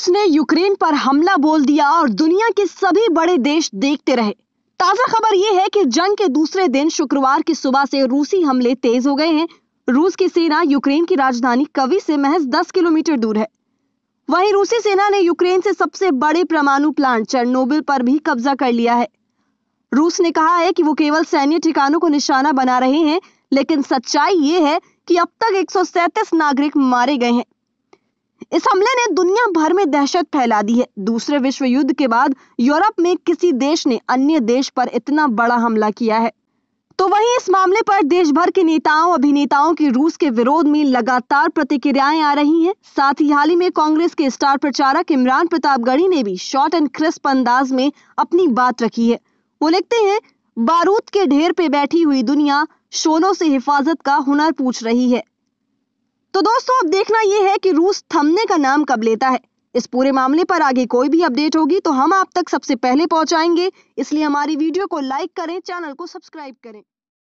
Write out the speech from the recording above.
रूस ने यूक्रेन पर हमला बोल दिया और दुनिया के सभी बड़े देश देखते रहे ताजा खबर यह है कि जंग के दूसरे दिन शुक्रवार की सुबह से रूसी हमले तेज हो गए हैं रूस की सेना यूक्रेन की राजधानी कवि से महज 10 किलोमीटर दूर है वहीं रूसी सेना ने यूक्रेन से सबसे बड़े परमाणु प्लांट चरनोबिल पर भी कब्जा कर लिया है रूस ने कहा है कि वो केवल सैन्य ठिकानों को निशाना बना रहे हैं लेकिन सच्चाई ये है कि अब तक एक नागरिक मारे गए हैं इस हमले ने दुनिया भर में दहशत फैला दी है दूसरे विश्व युद्ध के बाद यूरोप में किसी देश ने अन्य देश पर इतना बड़ा हमला किया है तो वहीं इस मामले पर देश भर के नेताओं अभिनेताओं की रूस के विरोध में लगातार प्रतिक्रियाएं आ रही हैं साथ ही हाल ही में कांग्रेस के स्टार प्रचारक इमरान प्रतापगढ़ी ने भी शॉर्ट एंड क्रिस्प अंदाज में अपनी बात रखी है वो लिखते हैं बारूद के ढेर पे बैठी हुई दुनिया शोलों से हिफाजत का हुनर पूछ रही है तो दोस्तों अब देखना यह है कि रूस थमने का नाम कब लेता है इस पूरे मामले पर आगे कोई भी अपडेट होगी तो हम आप तक सबसे पहले पहुंचाएंगे इसलिए हमारी वीडियो को लाइक करें चैनल को सब्सक्राइब करें